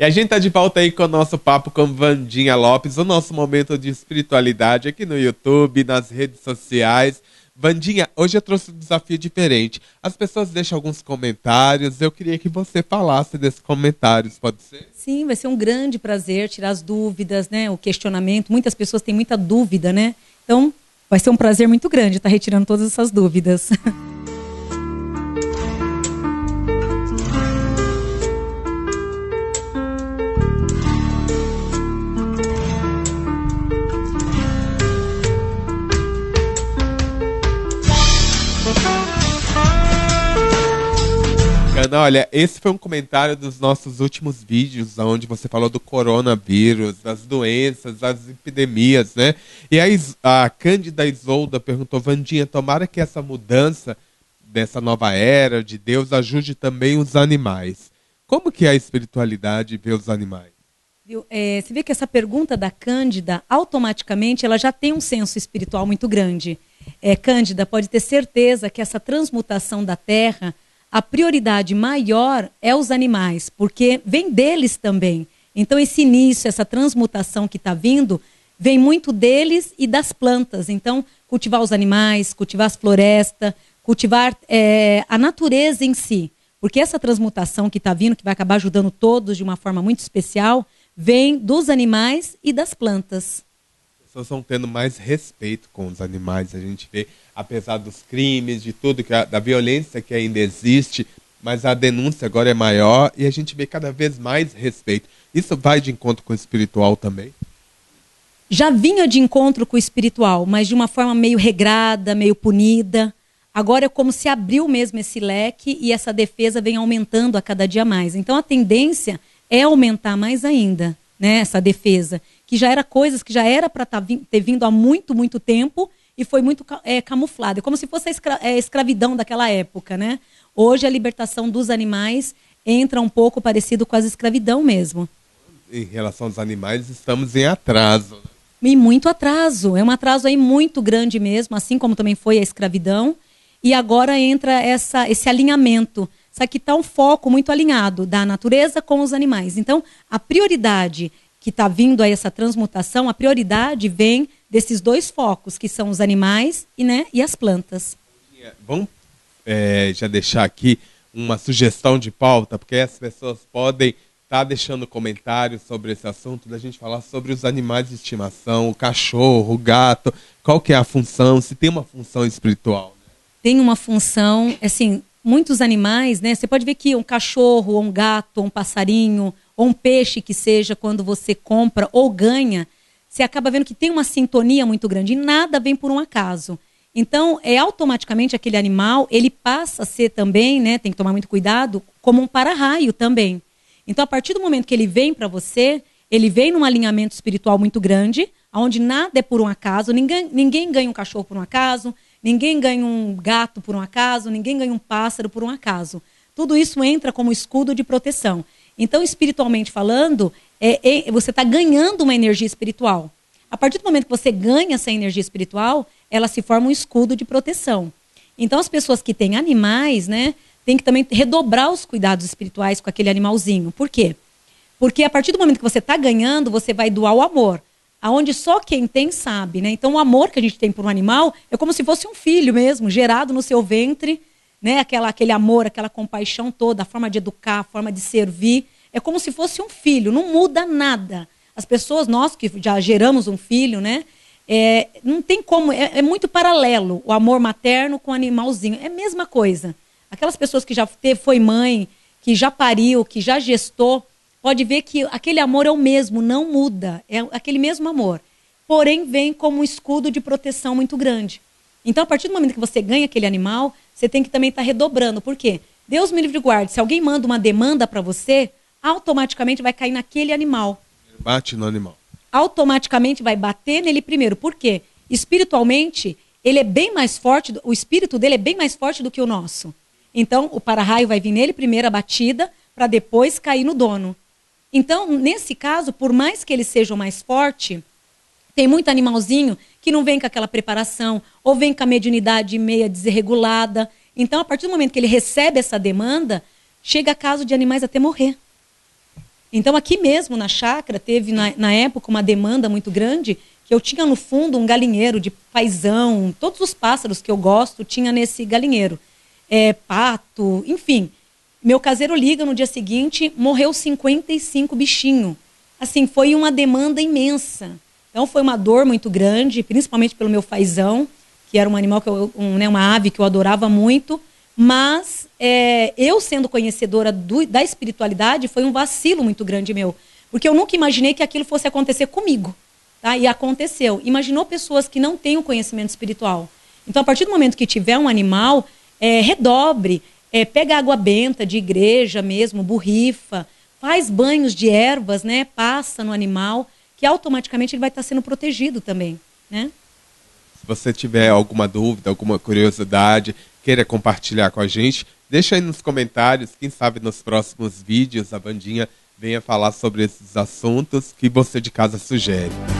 E a gente tá de volta aí com o nosso papo com Vandinha Lopes, o nosso momento de espiritualidade aqui no YouTube, nas redes sociais. Vandinha, hoje eu trouxe um desafio diferente. As pessoas deixam alguns comentários. Eu queria que você falasse desses comentários, pode ser? Sim, vai ser um grande prazer tirar as dúvidas, né? O questionamento. Muitas pessoas têm muita dúvida, né? Então, vai ser um prazer muito grande estar retirando todas essas dúvidas. Não, olha, esse foi um comentário dos nossos últimos vídeos, onde você falou do coronavírus, das doenças, das epidemias, né? E a, a Cândida Isolda perguntou, Vandinha, tomara que essa mudança dessa nova era de Deus ajude também os animais. Como que é a espiritualidade vê os animais? É, você vê que essa pergunta da Cândida, automaticamente, ela já tem um senso espiritual muito grande. É, Cândida, pode ter certeza que essa transmutação da Terra a prioridade maior é os animais, porque vem deles também. Então, esse início, essa transmutação que está vindo, vem muito deles e das plantas. Então, cultivar os animais, cultivar as florestas, cultivar é, a natureza em si. Porque essa transmutação que está vindo, que vai acabar ajudando todos de uma forma muito especial, vem dos animais e das plantas pessoas estão tendo mais respeito com os animais. A gente vê, apesar dos crimes, de tudo, que a, da violência que ainda existe, mas a denúncia agora é maior e a gente vê cada vez mais respeito. Isso vai de encontro com o espiritual também? Já vinha de encontro com o espiritual, mas de uma forma meio regrada, meio punida. Agora é como se abriu mesmo esse leque e essa defesa vem aumentando a cada dia mais. Então a tendência é aumentar mais ainda né, essa defesa que já era coisas que já era para tá ter vindo há muito, muito tempo e foi muito é, camuflado. É como se fosse a, escra a é, escravidão daquela época, né? Hoje a libertação dos animais entra um pouco parecido com a escravidão mesmo. Em relação aos animais, estamos em atraso. Né? em muito atraso. É um atraso aí muito grande mesmo, assim como também foi a escravidão. E agora entra essa, esse alinhamento. Só que está um foco muito alinhado da natureza com os animais. Então, a prioridade que está vindo a essa transmutação, a prioridade vem desses dois focos, que são os animais e, né, e as plantas. Vamos é, é, já deixar aqui uma sugestão de pauta, porque as pessoas podem tá deixando comentários sobre esse assunto, da gente falar sobre os animais de estimação, o cachorro, o gato, qual que é a função, se tem uma função espiritual. Né? Tem uma função, é assim, muitos animais, né? Você pode ver que um cachorro, um gato, um passarinho, ou um peixe que seja quando você compra ou ganha, você acaba vendo que tem uma sintonia muito grande e nada vem por um acaso. Então, é automaticamente aquele animal, ele passa a ser também, né, tem que tomar muito cuidado, como um para-raio também. Então, a partir do momento que ele vem para você, ele vem num alinhamento espiritual muito grande, onde nada é por um acaso, ninguém, ninguém ganha um cachorro por um acaso, ninguém ganha um gato por um acaso, ninguém ganha um pássaro por um acaso. Tudo isso entra como escudo de proteção. Então, espiritualmente falando, é, é, você está ganhando uma energia espiritual. A partir do momento que você ganha essa energia espiritual, ela se forma um escudo de proteção. Então, as pessoas que têm animais, né, têm que também redobrar os cuidados espirituais com aquele animalzinho. Por quê? Porque a partir do momento que você está ganhando, você vai doar o amor. Aonde só quem tem sabe, né? Então, o amor que a gente tem por um animal é como se fosse um filho mesmo, gerado no seu ventre né? Aquela, aquele amor, aquela compaixão toda, a forma de educar, a forma de servir. É como se fosse um filho, não muda nada. As pessoas, nós que já geramos um filho, né? É, não tem como, é, é, muito paralelo o amor materno com o animalzinho. É a mesma coisa. Aquelas pessoas que já teve, foi mãe, que já pariu, que já gestou, pode ver que aquele amor é o mesmo, não muda. É aquele mesmo amor. Porém, vem como um escudo de proteção muito grande. Então, a partir do momento que você ganha aquele animal, você tem que também estar tá redobrando. Por quê? Deus me livre guarde. Se alguém manda uma demanda para você, automaticamente vai cair naquele animal. Bate no animal. Automaticamente vai bater nele primeiro. Por quê? Espiritualmente, ele é bem mais forte, o espírito dele é bem mais forte do que o nosso. Então, o para-raio vai vir nele primeiro a batida, para depois cair no dono. Então, nesse caso, por mais que ele seja o mais forte, tem muito animalzinho que não vem com aquela preparação, ou vem com a mediunidade meia desregulada. Então, a partir do momento que ele recebe essa demanda, chega a caso de animais até morrer. Então, aqui mesmo na chácara, teve na, na época uma demanda muito grande, que eu tinha no fundo um galinheiro de paisão, todos os pássaros que eu gosto tinha nesse galinheiro. É, pato, enfim. Meu caseiro liga no dia seguinte, morreu 55 bichinho. Assim, foi uma demanda imensa. Então foi uma dor muito grande, principalmente pelo meu fazão, que era um animal que eu, um, né, uma ave que eu adorava muito. Mas é, eu sendo conhecedora do, da espiritualidade foi um vacilo muito grande meu, porque eu nunca imaginei que aquilo fosse acontecer comigo, tá? E aconteceu. Imaginou pessoas que não têm o conhecimento espiritual. Então a partir do momento que tiver um animal, é, redobre, é, pega água benta de igreja mesmo, borrifa, faz banhos de ervas, né? Passa no animal que automaticamente ele vai estar sendo protegido também, né? Se você tiver alguma dúvida, alguma curiosidade, queira compartilhar com a gente, deixa aí nos comentários, quem sabe nos próximos vídeos a bandinha venha falar sobre esses assuntos que você de casa sugere.